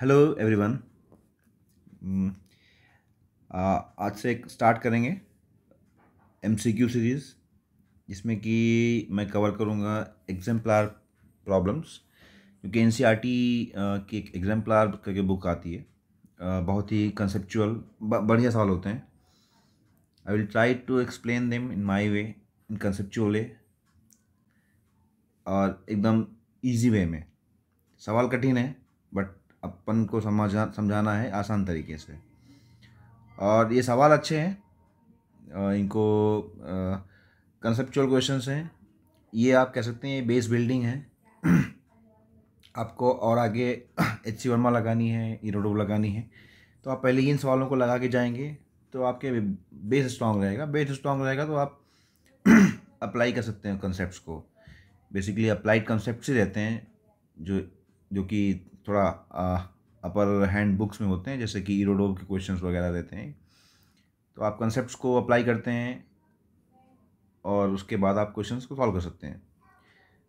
Hello everyone hmm. आज से एक स्टार्ट करेंगे एमसीक्यू सीरीज़ जिसमें कि मैं कवर करूँगा एग्जाम्पलार प्रॉब्लम्स क्योंकि एन e की एक एग्जाम्पलार करके बुक आती है बहुत ही कंसेप्चुअल बढ़िया सवाल होते हैं I will try to explain them in my way in conceptual way और एकदम ईजी वे में सवाल कठिन है बट अपन को समझा समझाना है आसान तरीके से और ये सवाल अच्छे हैं इनको कंसेप्चुअल क्वेश्चंस हैं ये आप कह सकते हैं बेस बिल्डिंग है आपको और आगे एच सी वर्मा लगानी है इरोडो लगानी है तो आप पहले इन सवालों को लगा के जाएंगे तो आपके बेस स्ट्रांग रहेगा बेस स्ट्रांग रहेगा तो आप अप्लाई कर सकते हैं कॉन्सेप्ट्स को बेसिकली अप्लाइड कॉन्सेप्ट्स ही रहते हैं जो जो कि थोड़ा अपर हैंड बुक्स में होते हैं जैसे कि इरोडोव के क्वेश्चन वगैरह रहते हैं तो आप कंसेप्ट को अप्लाई करते हैं और उसके बाद आप क्वेश्चंस को सॉल्व कर सकते हैं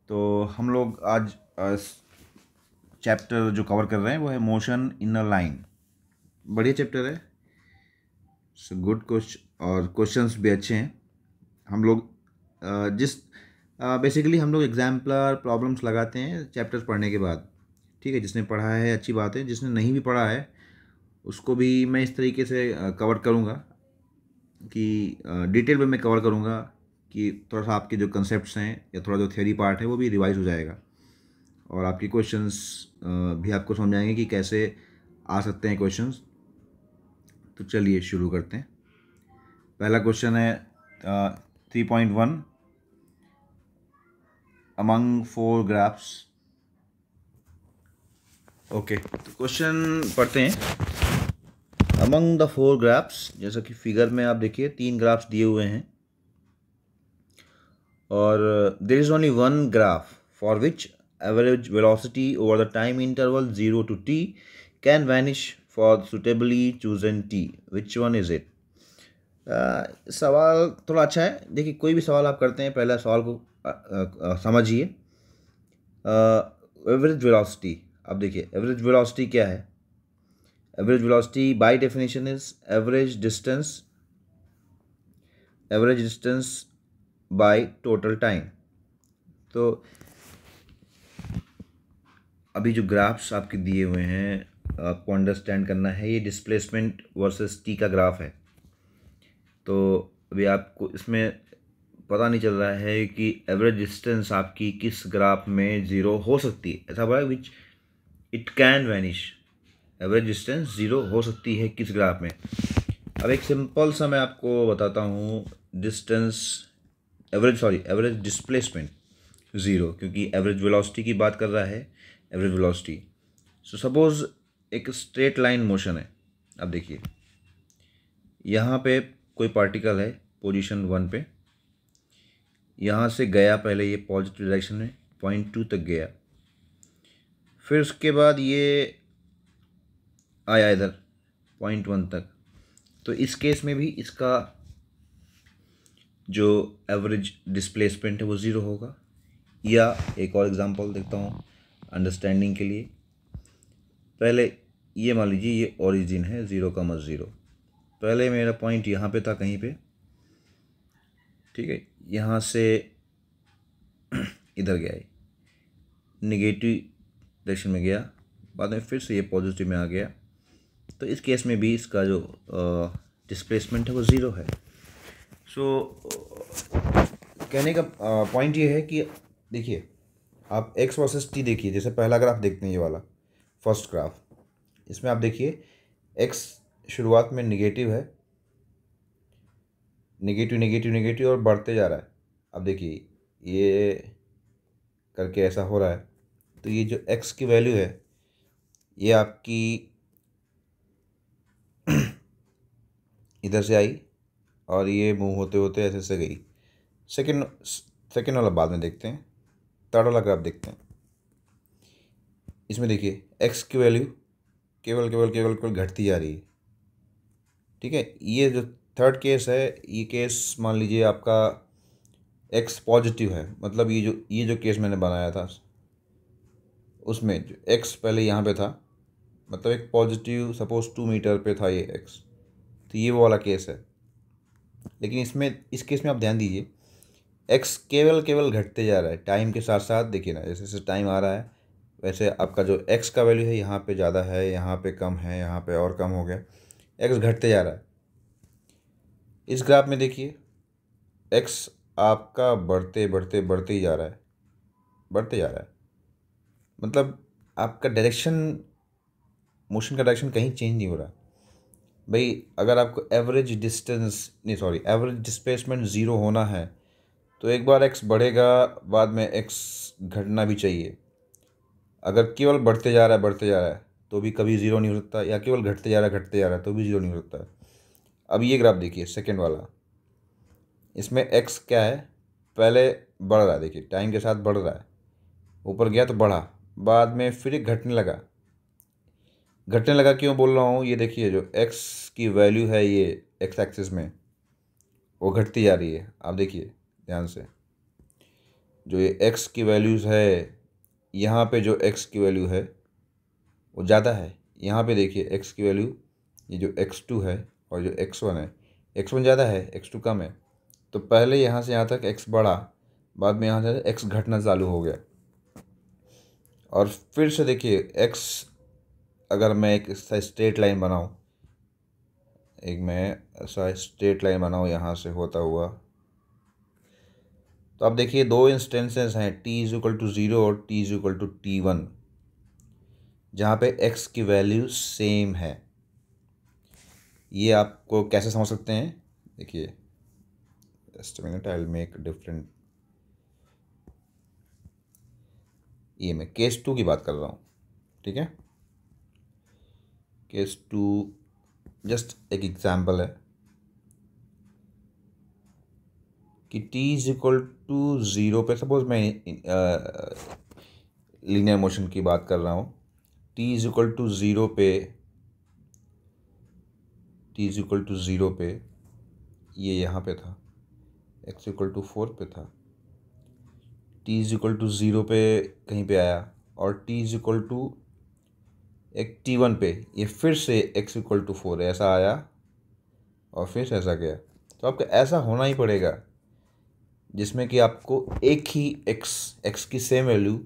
तो हम लोग आज चैप्टर जो कवर कर रहे हैं वो है मोशन इन अ लाइन बढ़िया चैप्टर है सो गुड क्वेश्चन और क्वेश्चंस भी अच्छे हैं हम लोग जिस बेसिकली हम लोग एग्जाम्पलर प्रॉब्लम्स लगाते हैं चैप्टर्स पढ़ने के बाद ठीक है जिसने पढ़ा है अच्छी बात है जिसने नहीं भी पढ़ा है उसको भी मैं इस तरीके से कवर करूँगा कि डिटेल में मैं कवर करूँगा कि थोड़ा सा आपके जो कंसेप्ट हैं या थोड़ा जो थ्योरी पार्ट है वो भी रिवाइज हो जाएगा और आपके क्वेश्चंस भी आपको समझ आएंगे कि कैसे आ सकते हैं क्वेश्चंस तो चलिए शुरू करते हैं पहला क्वेश्चन है three point one among four graphs okay तो क्वेश्चन पढ़ते हैं अमंग द फोर ग्राफ्स जैसा कि फिगर में आप देखिए तीन ग्राफ्स दिए हुए हैं और there is only one graph for which average velocity over the time interval zero to T can vanish for suitably choose an T which one is it सवाल थोड़ा अच्छा है देखिए कोई भी सवाल आप करते हैं पहला सवाल को uh, uh, समझिए एवरेज uh, वेलोसिटी अब देखिए एवरेज वेलोसिटी क्या है average velocity by definition is average distance average distance by total time तो अभी जो ग्राफ्स आपके दिए हुए हैं आपको अंडरस्टैंड करना है ये डिस्प्लेसमेंट वर्सेस टी का ग्राफ है तो अभी आपको इसमें पता नहीं चल रहा है कि एवरेज डिस्टेंस आपकी किस ग्राफ में ज़ीरो हो सकती है ऐसा बड़ा which it can vanish average distance zero हो सकती है किस ग्राफ में अब एक सिंपल सा मैं आपको बताता हूँ distance average sorry average displacement zero क्योंकि एवरेज वेलोसिटी की बात कर रहा है एवरेज वेलोसिटी सो सपोज़ एक स्ट्रेट लाइन मोशन है अब देखिए यहाँ पे कोई पार्टिकल है पोजीशन वन पे यहाँ से गया पहले ये पॉजिटिव डायरेक्शन में पॉइंट टू तक गया फिर उसके बाद ये आया इधर पॉइंट वन तक तो इस केस में भी इसका जो एवरेज डिस्प्लेसमेंट है वो ज़ीरो होगा या एक और एग्ज़ाम्पल देखता हूँ अंडरस्टैंडिंग के लिए पहले ये मान लीजिए ये ओरिजिन है ज़ीरो का मत ज़ीरो पहले मेरा पॉइंट यहाँ पे था कहीं पे ठीक है यहाँ से इधर गया है निगेटिव डायरेक्शन में गया बाद में फिर से ये पॉजिटिव में आ गया तो इस केस में भी इसका जो डिस्प्लेसमेंट है वो ज़ीरो है सो so, कहने का पॉइंट ये है कि देखिए आप एक्स वर्सेस टी देखिए जैसे पहला ग्राफ देखते हैं ये वाला फर्स्ट ग्राफ इसमें आप देखिए एक्स शुरुआत में निगेटिव है निगेटिव निगेटिव निगेटिव और बढ़ते जा रहा है अब देखिए ये करके ऐसा हो रहा है तो ये जो एक्स की वैल्यू है ये आपकी इधर से आई और ये मूव होते होते ऐसे से गई सेकेंड सेकेंड वाला बाद में देखते हैं थर्ड वाला ग्राफ देखते हैं इसमें देखिए एक्स की वैल्यू केवल केवल केवल केवल घटती जा रही है ठीक है ये जो थर्ड केस है ये केस मान लीजिए आपका एक्स पॉजिटिव है मतलब ये जो ये जो केस मैंने बनाया था उसमें जो एक्स पहले यहाँ पे था मतलब एक पॉजिटिव सपोज टू मीटर पे था ये एक्स तो ये वो वाला केस है लेकिन इसमें इस केस में आप ध्यान दीजिए एक्स केवल केवल घटते जा रहा है टाइम के साथ साथ देखिए ना जैसे जैसे टाइम आ रहा है वैसे आपका जो एक्स का वैल्यू है यहाँ पे ज़्यादा है यहाँ पे कम है यहाँ पे और कम हो गया एक्स घटते जा रहा है इस ग्राफ में देखिए एक्स आपका बढ़ते बढ़ते बढ़ते ही जा रहा है बढ़ते जा रहा है मतलब आपका डायरेक्शन मोशन का डायरेक्शन कहीं चेंज नहीं हो रहा भाई अगर आपको एवरेज डिस्टेंस नहीं सॉरी एवरेज डिस्प्लेसमेंट ज़ीरो होना है तो एक बार एक्स बढ़ेगा बाद में एक्स घटना भी चाहिए अगर केवल बढ़ते जा रहा है बढ़ते जा रहा है तो भी कभी ज़ीरो नहीं हो सकता या केवल घटते जा रहा है घटते जा रहा है तो भी ज़ीरो नहीं हो सकता अब ये ग्राफ देखिए सेकेंड वाला इसमें एक्स क्या है पहले बढ़ रहा है देखिए टाइम के साथ बढ़ रहा है ऊपर गया तो बढ़ा बाद में फिर घटने लगा घटने लगा क्यों बोल रहा हूँ ये देखिए जो एक्स की वैल्यू है ये एक्स एक्सिस में वो घटती जा रही है आप देखिए ध्यान से जो ये एक्स की वैल्यूज़ है यहाँ पे जो एक्स की वैल्यू है वो ज़्यादा है यहाँ पे देखिए एक्स की वैल्यू ये जो एक्स टू है और जो एक्स वन है एक्स वन ज़्यादा है एक्स टू कम है तो पहले यहाँ से यहाँ तक एक्स बढ़ा बाद में यहाँ से एक्स घटना चालू हो गया और फिर से देखिए एक्स अगर मैं एक स्ट्रेट लाइन बनाऊँ एक मैं ऐसा स्ट्रेट लाइन बनाऊँ यहाँ से होता हुआ तो आप देखिए दो इंस्टेंसेस हैं T is equal to zero और T is equal to T one जहाँ पे एक्स की वैल्यू सेम है ये आपको कैसे समझ सकते हैं देखिए just minute I will make different ये मैं केस टू की बात कर रहा हूँ ठीक है केस टू जस्ट एक एग्जाम्पल है कि T is equal to zero पे सपोज मैं लीनियर मोशन की बात कर रहा हूँ T is equal to zero पे T is equal to zero पे ये यहाँ पे था एक्स इक्वल टू फोर पे था T is equal to zero पे कहीं पे आया और टी इज इक्वल टू एक टी वन पे ये फिर से एक्स इक्वल टू फोर ऐसा आया और फिर से ऐसा गया तो आपको ऐसा होना ही पड़ेगा जिसमें कि आपको एक ही एक्स एक्स की सेम वैल्यू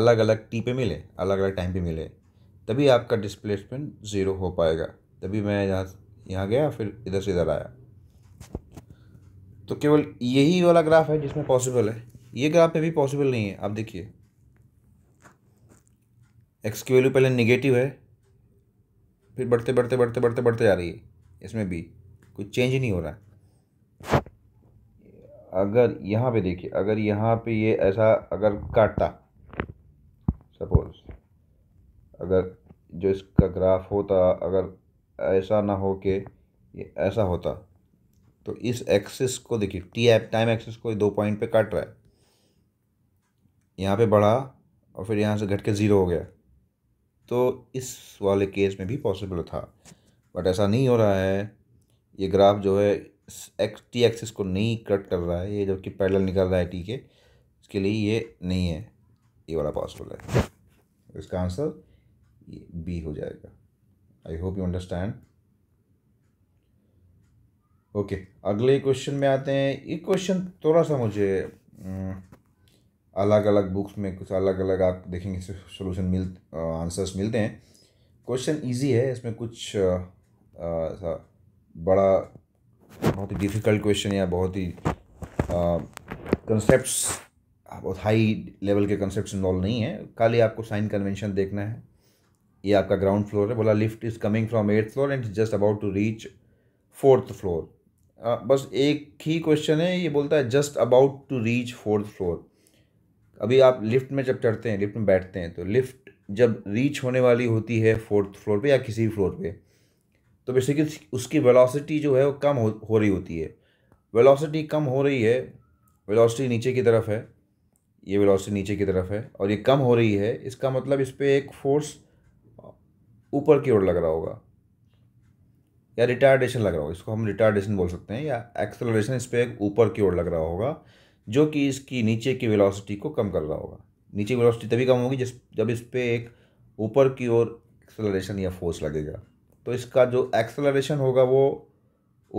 अलग अलग टी पे मिले अलग अलग टाइम पे मिले तभी आपका डिस्प्लेसमेंट ज़ीरो हो पाएगा तभी मैं यहाँ यहाँ गया फिर इधर से इधर आया तो केवल यही वाला ग्राफ है जिसमें पॉसिबल है ये ग्राफ में भी पॉसिबल नहीं है आप देखिए एक्स की वैल्यू पहले निगेटिव है फिर बढ़ते बढ़ते बढ़ते बढ़ते बढ़ते जा रही है इसमें भी कुछ चेंज नहीं हो रहा है अगर यहाँ पे देखिए अगर यहाँ पे ये ऐसा अगर काटता सपोज अगर जो इसका ग्राफ होता अगर ऐसा ना हो के ये ऐसा होता तो इस एक्सिस को देखिए टी एप टाइम एक्सिस को दो पॉइंट पे काट रहा है यहाँ पे बढ़ा और फिर यहाँ से घट के ज़ीरो हो गया तो इस वाले केस में भी पॉसिबल था बट ऐसा नहीं हो रहा है ये ग्राफ जो है एक्स टी एक्सिस को नहीं कट कर रहा है ये जबकि पैडल निकल रहा है टी के इसके लिए ये नहीं है ये वाला पॉसिबल है इसका आंसर ये बी हो जाएगा I hope you understand okay अगले क्वेश्चन में आते हैं ये क्वेश्चन थोड़ा सा मुझे हम्म, अलग अलग बुक्स में कुछ अलग अलग आप देखेंगे सोल्यूशन मिल आंसर्स मिलते हैं क्वेश्चन इजी है इसमें कुछ आ, बड़ा बहुत ही डिफ़िकल्ट क्वेश्चन या बहुत ही कंसेप्ट्स बहुत हाई लेवल के कंसेप्ट इन्वॉल्व नहीं है खाली आपको साइन कन्वेंशन देखना है ये आपका ग्राउंड फ्लोर है बोला lift is coming from eighth floor and just about to reach fourth floor बस एक ही क्वेश्चन है ये बोलता है just about to reach fourth floor अभी आप लिफ्ट में जब चढ़ते हैं लिफ्ट में बैठते हैं तो लिफ्ट जब रीच होने वाली होती है फोर्थ फ्लोर पे या किसी भी फ्लोर पे तो बेसिकली उसकी वेलोसिटी जो है वो कम हो, हो रही होती है वेलोसिटी कम हो रही है वेलोसिटी नीचे की तरफ है ये वेलोसिटी नीचे की तरफ है और ये कम हो रही है इसका मतलब इस पर एक फोर्स ऊपर की ओर लग रहा होगा या रिटार्डेशन लग रहा होगा इसको हम रिटार्डेशन बोल सकते हैं या एक्सेलरेशन इस पर एक ऊपर की ओर लग रहा होगा जो कि इसकी नीचे की वेलोसिटी को कम कर रहा होगा नीचे की वेलोसिटी तभी कम होगी जिस जब इस पर एक ऊपर की ओर एक्सेलरेशन या फोर्स लगेगा तो इसका जो एक्सेलरेशन होगा वो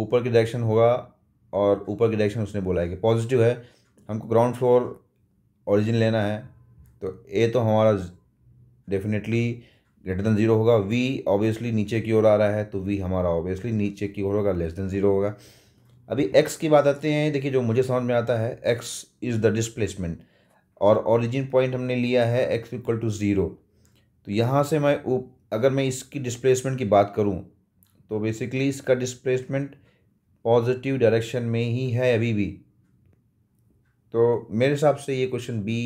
ऊपर की डायरेक्शन होगा और ऊपर की डायरेक्शन उसने बोला है कि पॉजिटिव है हमको ग्राउंड फ्लोर ओरिजिन लेना है तो ए तो हमारा डेफिनेटली ग्रेटर देन ज़ीरो होगा वी ऑब्वियसली नीचे की ओर आ रहा है तो वी हमारा ऑब्वियसली नीचे की ओर होगा लेस देन ज़ीरो होगा अभी एक्स की बात आते हैं देखिए जो मुझे समझ में आता है एक्स इज़ द डिस्प्लेसमेंट और ओरिजिन पॉइंट हमने लिया है एक्स इक्वल टू ज़ीरो तो यहाँ से मैं उप अगर मैं इसकी डिस्प्लेसमेंट की बात करूँ तो बेसिकली इसका डिस्प्लेसमेंट पॉजिटिव डायरेक्शन में ही है अभी भी तो मेरे हिसाब से ये question B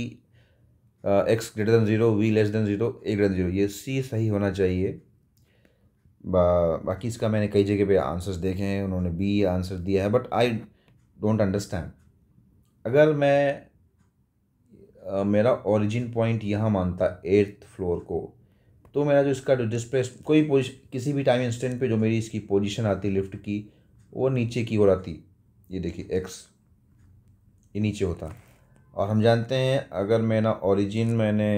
X greater than zero V less than zero A greater than zero ये सी सही होना चाहिए बा, बाकी इसका मैंने कई जगह पे आंसर्स देखे हैं उन्होंने बी आंसर दिया है बट आई डोंट अंडरस्टैंड अगर मैं आ, मेरा ओरिजिन पॉइंट यहाँ मानता एट्थ फ्लोर को तो मेरा जो इसका जो डिस्प्लेस कोई पोजिश किसी भी टाइम इंस्टेंट पे जो मेरी इसकी पोजीशन आती लिफ्ट की वो नीचे की ओर आती ये देखिए एक्स ये नीचे होता और हम जानते हैं अगर मेरा ओरिजिन मैंने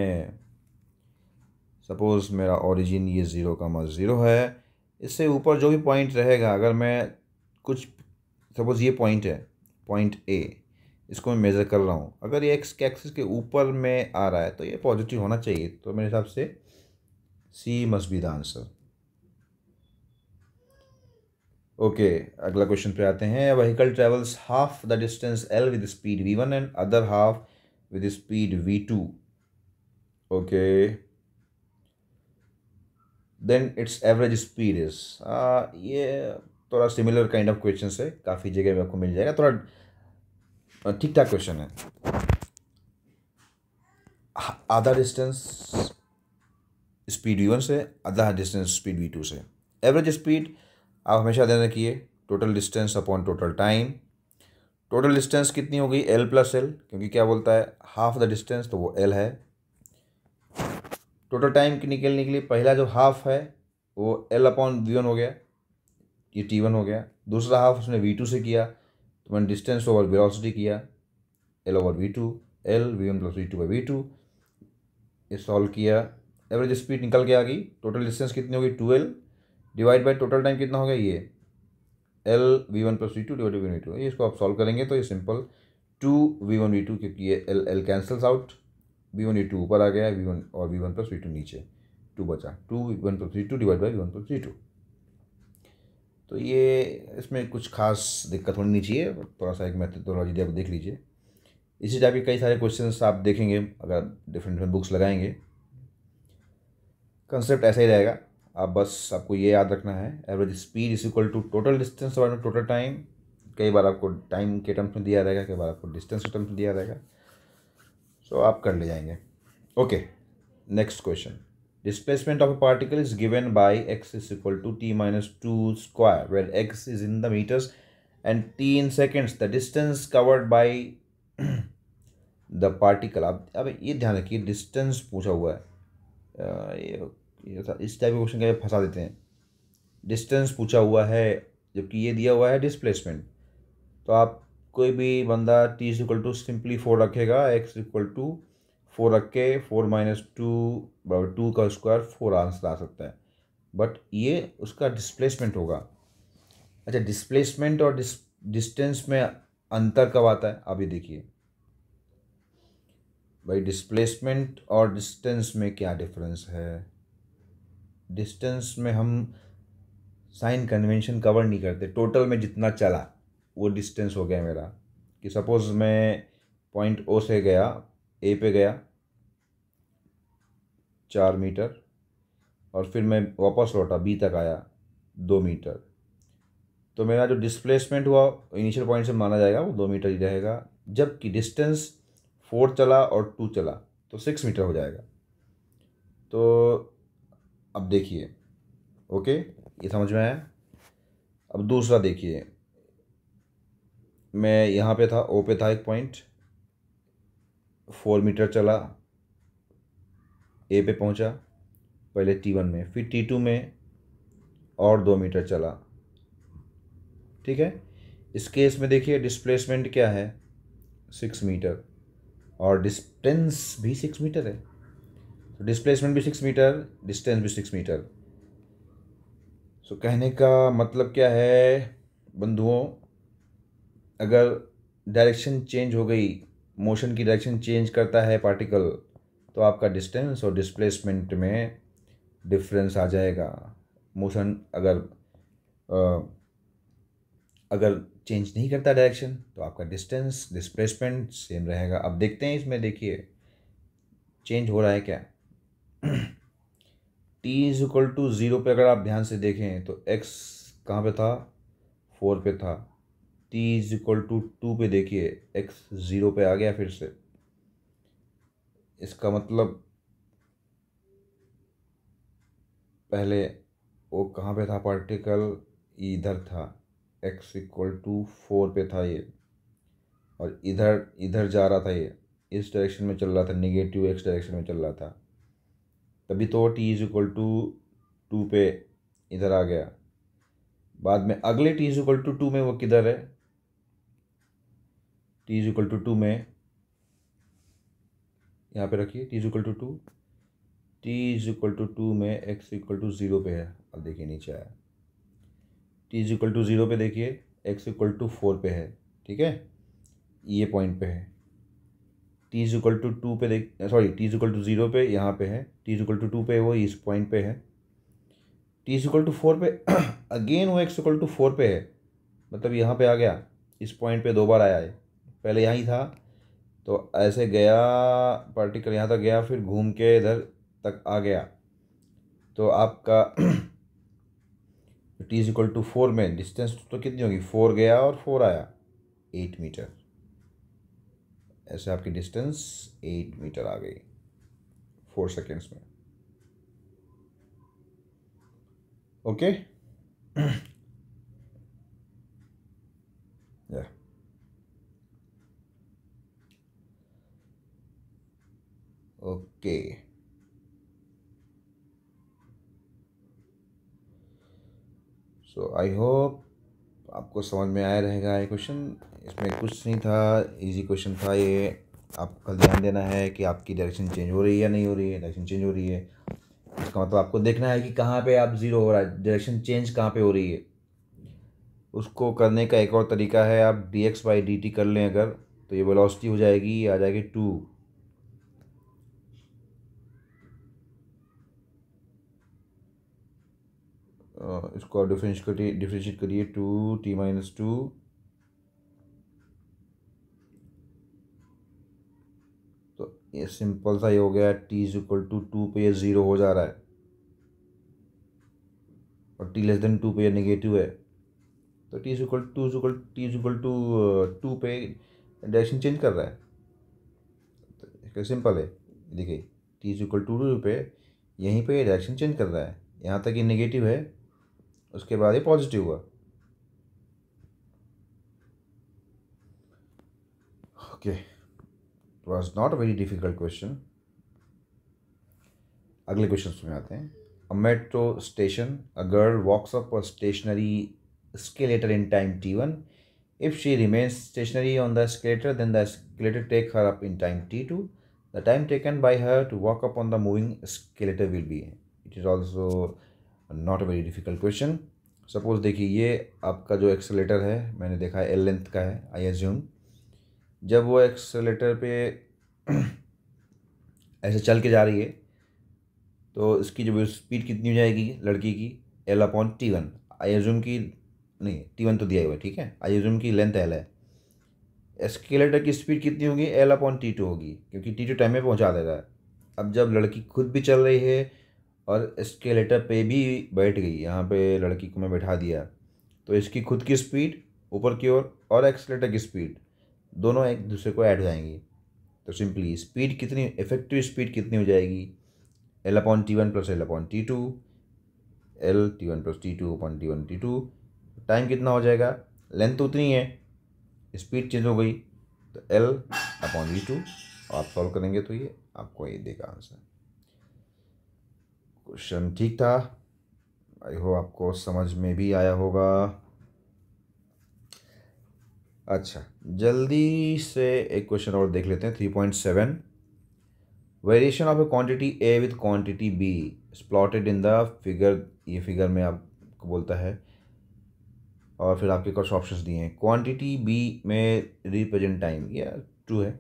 सपोज़ मेरा ओरिजिन ये ज़ीरो कामा ज़ीरो है इससे ऊपर जो भी पॉइंट रहेगा अगर मैं कुछ सपोज़ ये पॉइंट है पॉइंट ए इसको मैं मेज़र कर रहा हूँ अगर ये एक्स के एक्सिस के ऊपर में आ रहा है तो ये पॉजिटिव होना चाहिए तो मेरे हिसाब से C must be the answer okay अगला क्वेश्चन पे आते हैं vehicle travels half the distance L with speed V one and other half with speed V two okay then its average speed is ये थोड़ा सिमिलर काइंड ऑफ क्वेश्चन है काफ़ी जगह में आपको मिल जाएगा थोड़ा ठीक ठाक क्वेश्चन है आधा डिस्टेंस स्पीड वी वन से आधा डिस्टेंस स्पीड वी टू से एवरेज स्पीड आप हमेशा ध्यान रखिए total distance upon total time total distance कितनी होगी एल प्लस एल क्योंकि क्या बोलता है हाफ द डिस्टेंस तो वो एल है टोटल टाइम की निकलने के लिए पहला जो हाफ है वो एल अपॉन वी वन हो गया ये टी वन हो गया दूसरा हाफ उसने वी टू से किया तो मैंने डिस्टेंस ओवर वेलोसिटी किया L over V two L V one plus V two by V two ये सॉल्व किया एवरेज स्पीड निकल के आ गई टोटल डिस्टेंस कितनी होगी two L divide by total time कितना हो गया ये L V one plus V two divide V two ये इसको आप सॉल्व करेंगे तो ये simple two V one V two क्योंकि ये L L cancels out V one A two ऊपर आ गया वी वन और V one plus V two नीचे टू बचा two V one plus V two divide by V one plus V two तो ये इसमें कुछ खास दिक्कत होनी नहीं चाहिए थोड़ा सा एक मैथडोलॉजी आप देख लीजिए इसी टाइप के कई सारे क्वेश्चन आप देखेंगे अगर डिफरेंट डिफरेंट बुक्स लगाएंगे कंसेप्ट ऐसा ही रहेगा आप बस आपको ये याद रखना है average speed is equal to total distance total time कई बार आपको टाइम के टर्म्स में दिया रहेगा कई बार आपको डिस्टेंस के टर्म्स में दिया रहेगा तो आप कर ले जाएंगे okay next question displacement of a particle is given by X is equal to T minus two square well X is in the meters and T in seconds the distance covered by the particle आप अब ये ध्यान रखिए distance पूछा हुआ है ये, ये इस टाइप के क्वेश्चन के फंसा देते हैं डिस्टेंस पूछा हुआ है जबकि ये दिया हुआ है डिस्प्लेसमेंट तो आप कोई भी बंदा T is equal to simply four रखेगा एक्स इक्वल टू फोर रख के फोर माइनस टू बराबर टू का स्क्वायर फोर आंसर आ सकता है बट ये उसका डिस्प्लेसमेंट होगा अच्छा डिस्प्लेसमेंट और डिस डिस्टेंस में अंतर कब आता है अभी देखिए भाई डिस्प्लेसमेंट और डिस्टेंस में क्या डिफरेंस है डिस्टेंस में हम साइन कन्वेंशन कवर नहीं करते टोटल में जितना चला वो डिस्टेंस हो गया मेरा कि सपोज़ मैं पॉइंट ओ से गया ए पे गया चार मीटर और फिर मैं वापस लौटा बी तक आया दो मीटर तो मेरा जो डिस्प्लेसमेंट हुआ इनिशियल पॉइंट से माना जाएगा वो दो मीटर ही रहेगा जबकि डिस्टेंस फोर चला और टू चला तो सिक्स मीटर हो जाएगा तो अब देखिए ओके ये समझ में आया अब दूसरा देखिए मैं यहाँ पे था ओ पे था एक पॉइंट फोर मीटर चला ए पे पहुँचा पहले टी वन में फिर टी टू में और दो मीटर चला ठीक है इस केस में देखिए डिस्प्लेसमेंट क्या है सिक्स मीटर और डिस्टेंस भी सिक्स मीटर है तो डिस्प्लेसमेंट भी सिक्स मीटर डिस्टेंस भी सिक्स मीटर सो कहने का मतलब क्या है बंधुओं अगर डायरेक्शन चेंज हो गई मोशन की डायरेक्शन चेंज करता है पार्टिकल तो आपका डिस्टेंस और डिस्प्लेसमेंट में डिफरेंस आ जाएगा मोशन अगर आ, अगर चेंज नहीं करता डायरेक्शन तो आपका डिस्टेंस डिस्प्लेसमेंट सेम रहेगा अब देखते हैं इसमें देखिए चेंज हो रहा है क्या T is equal to zero पर अगर आप ध्यान से देखें तो एक्स कहाँ पे था फोर पे था T is equal to two पे देखिए एक्स ज़ीरो पे आ गया फिर से इसका मतलब पहले वो कहाँ पे था पार्टिकल इधर था एक्स इक्वल टू फोर पे था ये और इधर इधर जा रहा था ये इस डायरेक्शन में चल रहा था निगेटिव एक्स डायरेक्शन में चल रहा था तभी तो T is equal to two पे इधर आ गया बाद में अगले T is equal to two में वो किधर है T is equal to two में यहाँ पे रखिए T is equal to two T is equal to two में एक्स इक्वल टू ज़ीरो पे है अब देखिए नीचे आया T is equal to zero पे देखिए एक्स इक्वल टू फोर पे है ठीक है ये पॉइंट पे है T is equal to two पे देख sorry T is equal to zero पे यहाँ पे है T is equal to two पे वो इस पॉइंट पे है T is equal to four पे अगेन वो एक्स इक्वल टू फोर पे है मतलब यहाँ पे आ गया इस पॉइंट पे दो बार आया है पहले यहाँ ही था तो ऐसे गया पार्टिकल यहाँ तक गया फिर घूम के इधर तक आ गया तो आपका T is equal to four में डिस्टेंस तो कितनी होगी फोर गया और फोर आया एट मीटर ऐसे आपकी डिस्टेंस एट मीटर आ गई फोर सेकेंड्स में okay okay so I hope आपको समझ में आया रहेगा ये क्वेश्चन इसमें कुछ नहीं था इजी क्वेश्चन था ये आपको ध्यान देना है कि आपकी डायरेक्शन चेंज हो रही है या नहीं हो रही है डायरेक्शन चेंज हो रही है इसका मतलब आपको देखना है कि कहाँ पे आप ज़ीरो हो रहा है डायरेक्शन चेंज कहाँ पे हो रही है उसको करने का एक और तरीका है आप D X by D T कर लें अगर तो ये वेलोसिटी हो जाएगी आ जाएगी टू इसको डिफ्रेंश करिए डिफ्रेंशिएट करिए टू टी माइनस टू तो ये सिंपल सा ये हो गया T is equal to two पे ये ज़ीरो हो जा रहा है और टी लेस देन टू पे ये है तो T is equal to is equal T is equal to two पे डायरेक्शन चेंज कर रहा है तो इसका सिंपल है देखिए T is equal to two पे यहीं पे डायरेक्शन चेंज कर रहा है यहाँ तक ये नेगेटिव है उसके बाद ये पॉजिटिव हुआ okay it was not a very difficult question अगले क्वेश्चन में आते हैं a metro station a girl walks up a stationary escalator in time T one if she remains stationary on the escalator then the escalator take her up in time T two the time taken by her to walk up on the moving escalator will be it is also not a very difficult question suppose देखिए ये आपका जो accelerator है मैंने देखा है L length का है आई एज्यूम जब वो एक्सेलेटर पे ऐसे चल के जा रही है तो इसकी जो स्पीड कितनी हो जाएगी लड़की की L upon T one I assume की नहीं टी वन तो दिया हुआ है ठीक है आई एज्यूम की लेंथ एल है एक्सकेलेटर की स्पीड कितनी होगी एल अपॉन टी टू होगी क्योंकि टी टू टाइम में पहुँचा देगा अब जब लड़की खुद भी चल रही है और एस्केलेटर पे भी बैठ गई यहाँ पे लड़की को मैं बैठा दिया तो इसकी खुद की स्पीड ऊपर की ओर और एक्सलेटर की स्पीड दोनों एक दूसरे को ऐड हो जाएंगी तो सिंपली स्पीड कितनी इफेक्टिव स्पीड कितनी हो जाएगी L upon T one plus L upon T two L T one plus T two upon T one T two time कितना हो जाएगा लेंथ तो उतनी है स्पीड चेंज हो गई तो एल अपॉन वी टू आप सॉल्व करेंगे तो ये आपको ये देगा आंसर क्वेश्चन ठीक था आई होप आपको समझ में भी आया होगा अच्छा जल्दी से एक क्वेश्चन और देख लेते हैं three point seven variation of a quantity A with quantity B plotted in the figure ये फिगर में आपको बोलता है और फिर आपके कुछ ऑप्शन दिए हैं क्वांटिटी बी में रिप्रेजेंट टाइम या टू है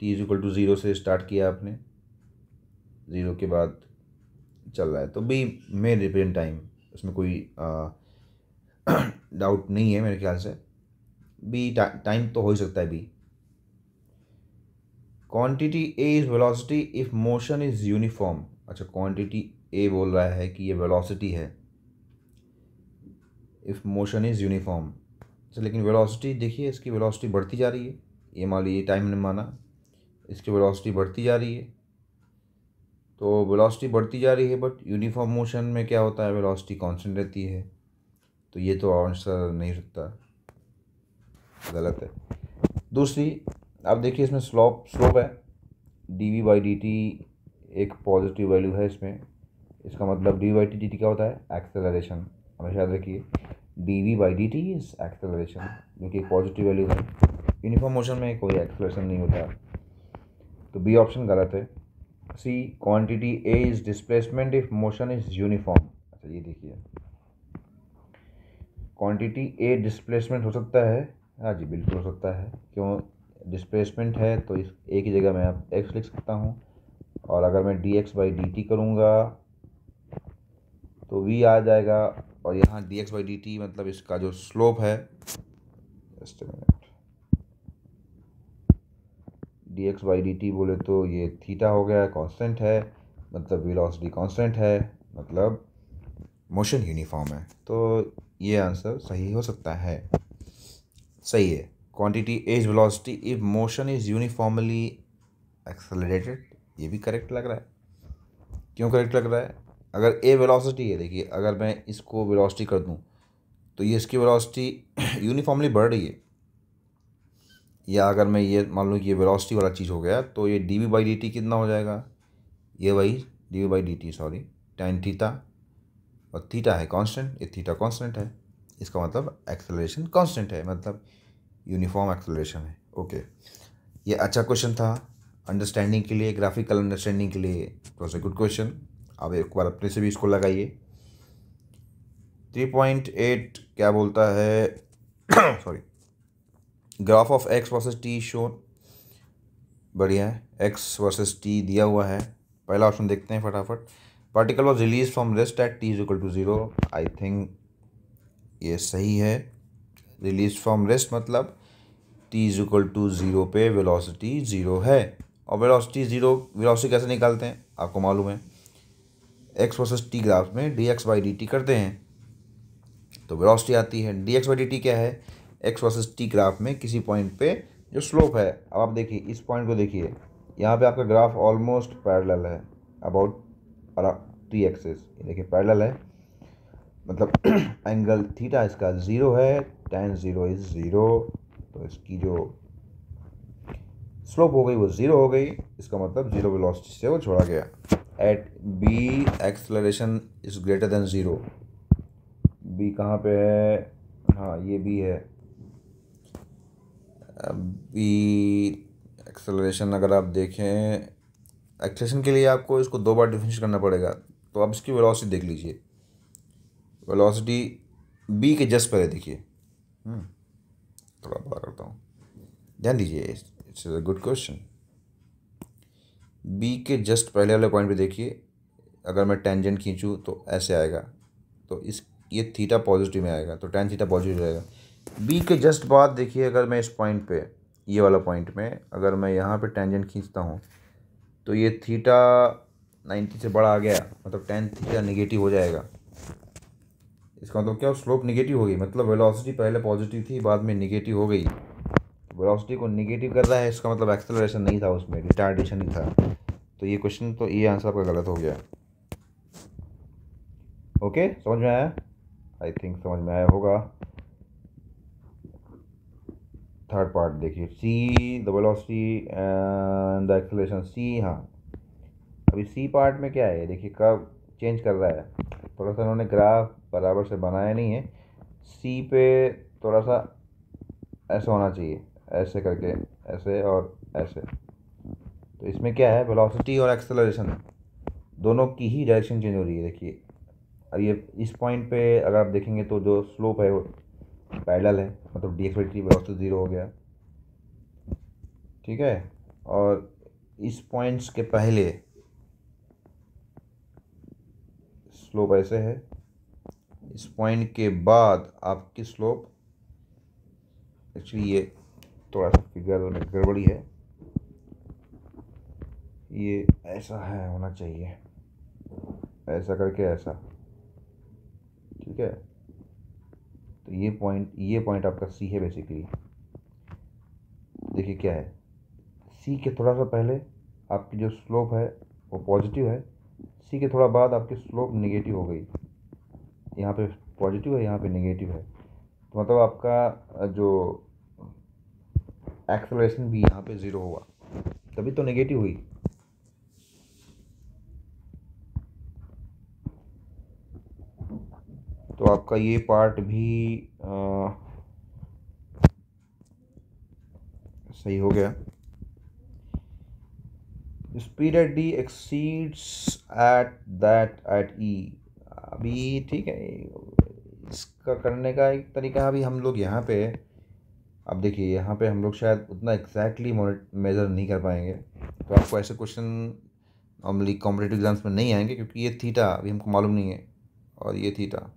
T is equal to zero से स्टार्ट किया आपने ज़ीरो के बाद चल रहा है तो बी मे रिपेयर टाइम उसमें कोई डाउट नहीं है मेरे ख्याल से बी टाइम तो हो ही सकता है B quantity A is velocity if motion is uniform अच्छा क्वांटिटी ए बोल रहा है कि ये वेलोसिटी है इफ़ मोशन इज़ यूनिफॉर्म अच्छा लेकिन वेलोसिटी देखिए इसकी वेलोसिटी बढ़ती जा रही है ये मान लीजिए टाइम ने माना इसकी वेलोसिटी बढ़ती जा रही है तो वेलोसिटी बढ़ती जा रही है बट यूनिफॉर्म मोशन में क्या होता है वेलोसिटी कांस्टेंट रहती है तो ये तो आंसर नहीं सकता गलत है दूसरी आप देखिए इसमें स्लोप स्लोप है D V by D T एक पॉजिटिव वैल्यू है इसमें इसका मतलब D by T D T क्या होता है एक्सेलरेशन हमेशा याद रखिए D V by D T is acceleration जो कि एक पॉजिटिव वैल्यू है यूनिफॉर्म मोशन में कोई एक्सेलरेशन नहीं होता तो बी ऑप्शन गलत है C quantity A is displacement if motion is uniform अच्छा ये देखिए क्वांटिटी ए डिस्प्लेसमेंट हो सकता है हाँ जी बिल्कुल हो सकता है क्यों डिस्प्लेसमेंट है तो इस ए की जगह मैं आप एक्स लिख सकता हूँ और अगर मैं D X by D T करूँगा तो वी आ जाएगा और यहाँ D X by D T मतलब इसका जो स्लोप है just D X by D T बोले तो ये थीटा हो गया कांस्टेंट है मतलब वेलोसिटी कांस्टेंट है मतलब मोशन यूनिफॉर्म है तो ये आंसर सही हो सकता है सही है quantity A is velocity if motion is uniformly accelerated ये भी करेक्ट लग रहा है क्यों करेक्ट लग रहा है अगर ए वेलोसिटी है देखिए अगर मैं इसको वेलोसिटी कर दूँ तो ये इसकी वेलोसिटी यूनिफॉर्मली बढ़ रही है या अगर मैं ये मान लूँ कि ये वेलोसिटी वाला चीज़ हो गया तो ये D V by D T कितना हो जाएगा ये वही D V by D T sorry tan theta और थीटा है कांस्टेंट ये थीटा कांस्टेंट है इसका मतलब एक्सेलरेशन कांस्टेंट है मतलब यूनिफॉर्म एक्सेलरेशन है ओके ये अच्छा क्वेश्चन था अंडरस्टैंडिंग के लिए ग्राफिकल अंडरस्टैंडिंग के लिए it was a good question आप एक बार अपने से भी इसको लगाइए थ्री पॉइंट एट क्या बोलता है sorry graph of X versus T shown बढ़िया है एक्स वर्सेस टी दिया हुआ है पहला ऑप्शन देखते हैं फटाफट particle was release from rest at T is equal to zero I think ये सही है रिलीज फ्रॉम रेस्ट मतलब T is equal to zero पे वेलोसिटी ज़ीरो है और वेलोसिटी ज़ीरो वेलोसिटी कैसे निकालते हैं आपको मालूम है एक्स वर्सेस टी ग्राफ में D X by D T करते हैं तो वेलोसिटी आती है D X by D T क्या है एक्स वर्सेस टी ग्राफ में किसी पॉइंट पे जो स्लोप है अब आप देखिए इस पॉइंट को देखिए यहाँ पे आपका ग्राफ ऑलमोस्ट पैरेलल है अबाउट टी एक्सेस ये देखिए पैरेलल है मतलब एंगल थीटा इसका ज़ीरो है टेन ज़ीरो इज़ ज़ीरो तो इसकी जो स्लोप हो गई वो ज़ीरो हो गई इसका मतलब ज़ीरो वेलोसिटी से वो छोड़ा गया at B acceleration is greater than zero B कहाँ पे है हाँ ये बी है अभी एक्सेलरेशन अगर आप देखें एक्सेलेशन के लिए आपको इसको दो बार डिफिनिश करना पड़ेगा तो आप इसकी वेलोसिटी देख लीजिए वेलोसिटी बी के जस्ट पहले देखिए हम्म, थोड़ा बड़ा करता हूँ ध्यान दीजिए it's a good question B के जस्ट पहले वाले पॉइंट पे देखिए अगर मैं टेंजेंट खींचूँ तो ऐसे आएगा तो इस ये थीटा पॉजिटिव में आएगा तो टेन थीटा पॉजिटिव रहेगा बी के जस्ट बाद देखिए अगर मैं इस पॉइंट पे ये वाला पॉइंट में अगर मैं यहाँ पे टेंजेंट खींचता हूँ तो ये थीटा नाइन्टी से बड़ा आ गया मतलब टेन थीटा निगेटिव हो जाएगा इसका मतलब क्या स्लोप निगेटिव हो गई मतलब वेलोसिटी पहले पॉजिटिव थी बाद में निगेटिव हो गई वेलोसिटी को निगेटिव कर रहा है इसका मतलब एक्सेलरेशन नहीं था उसमें रिटार्डेशन ही था तो ये क्वेश्चन तो ये आंसर आपका गलत हो गया ओके समझ में आया आई थिंक समझ में आया होगा थर्ड पार्ट देखिए C the velocity and the acceleration C हाँ अभी सी पार्ट में क्या है देखिए कब चेंज कर रहा है थोड़ा सा उन्होंने ग्राफ बराबर से बनाया नहीं है सी पे थोड़ा सा ऐसा होना चाहिए ऐसे करके ऐसे और ऐसे तो इसमें क्या है वेलोसिटी और एक्सेलरेशन दोनों की ही डायरेक्शन चेंज हो रही है देखिए और ये इस पॉइंट पे अगर आप देखेंगे तो जो स्लोप है वो पैडल है मतलब D X by T zero हो गया ठीक है और इस पॉइंट्स के पहले स्लोप ऐसे है इस पॉइंट के बाद आपकी स्लोप एक्चुअली ये थोड़ा सा फिगर में गड़बड़ी है ये ऐसा है होना चाहिए ऐसा करके ऐसा ठीक है तो ये पॉइंट ये पॉइंट आपका सी है बेसिकली देखिए क्या है सी के थोड़ा सा पहले आपकी जो स्लोप है वो पॉजिटिव है सी के थोड़ा बाद आपकी स्लोप नेगेटिव हो गई यहाँ पे पॉजिटिव है यहाँ पे नेगेटिव है तो मतलब आपका जो एक्सलेशन भी यहाँ पे ज़ीरो हुआ तभी तो नेगेटिव हुई तो आपका ये पार्ट भी आ, सही हो गया speed at D exceeds at that at E अभी ठीक है इसका करने का एक तरीका अभी हम लोग यहाँ पे अब देखिए यहाँ पे हम लोग शायद उतना एग्जैक्टली मेज़र नहीं कर पाएंगे तो आपको ऐसे क्वेश्चन नॉर्मली कॉम्पिटेटिव एग्जाम्स में नहीं आएंगे क्योंकि ये थीटा अभी हमको मालूम नहीं है और ये थीटा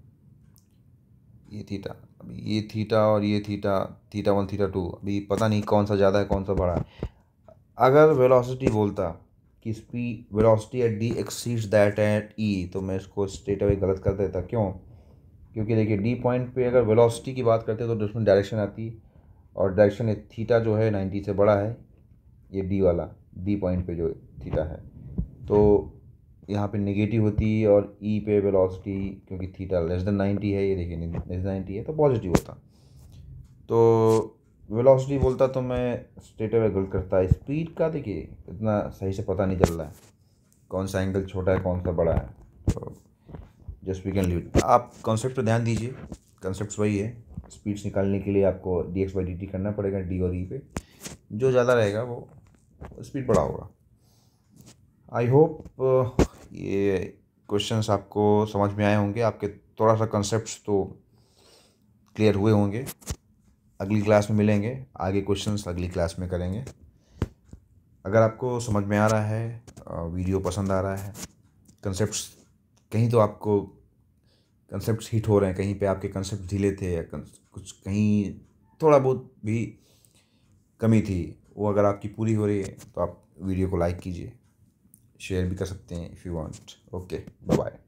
ये थीटा अभी ये थीटा और ये theta theta one theta two अभी पता नहीं कौन सा ज़्यादा है कौन सा बड़ा है अगर वेलोसिटी बोलता कि स्पी velocity at D exceed that at E तो मैं इसको स्ट्रेट अवे गलत कर देता क्यों क्योंकि देखिए डी पॉइंट पे अगर वेलोसिटी की बात करते हैं तो उसमें डायरेक्शन आती और डायरेक्शन थीटा जो है नाइन्टी से बड़ा है ये डी वाला डी पॉइंट पे जो थीटा है तो यहाँ पे नेगेटिव होती है और ई e पे वेलोसिटी क्योंकि थीटा लेस देन नाइन्टी है ये देखिए लेस देन नाइन्टी है तो पॉजिटिव होता तो वेलोसिटी बोलता तो मैं स्ट्रेट अवे गलत करता है स्पीड का देखिए इतना सही से पता नहीं चल रहा है कौन सा एंगल छोटा है कौन सा बड़ा है तो जस्ट वी कैन लिव आप कॉन्सेप्ट पर ध्यान दीजिए कॉन्सेप्ट वही है स्पीड्स निकालने के लिए आपको D X by D T करना पड़ेगा डी और ई e पे जो ज़्यादा रहेगा वो स्पीड बड़ा होगा आई होप ये क्वेश्चंस आपको समझ में आए होंगे आपके थोड़ा सा कंसेप्ट तो क्लियर हुए होंगे अगली क्लास में मिलेंगे आगे क्वेश्चंस अगली क्लास में करेंगे अगर आपको समझ में आ रहा है वीडियो पसंद आ रहा है कंसेप्ट कहीं तो आपको कंसेप्ट हिट हो रहे हैं कहीं पे आपके कंसेप्ट ढीले थे या कुछ कहीं थोड़ा बहुत भी कमी थी वो अगर आपकी पूरी हो रही है तो आप वीडियो को लाइक कीजिए शेयर भी कर सकते हैं if you want okay bye